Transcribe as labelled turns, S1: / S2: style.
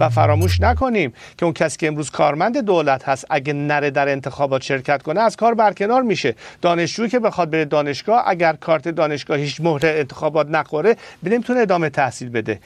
S1: و فراموش نکنیم که اون کسی که امروز کارمند دولت هست اگه نره در انتخابات شرکت کنه از کار برکنار میشه دانشجویی که بخواد بره دانشگاه اگر کارت دانشگاه هیچ مهر انتخابات نخوره نمیتونه ادامه تحصیل بده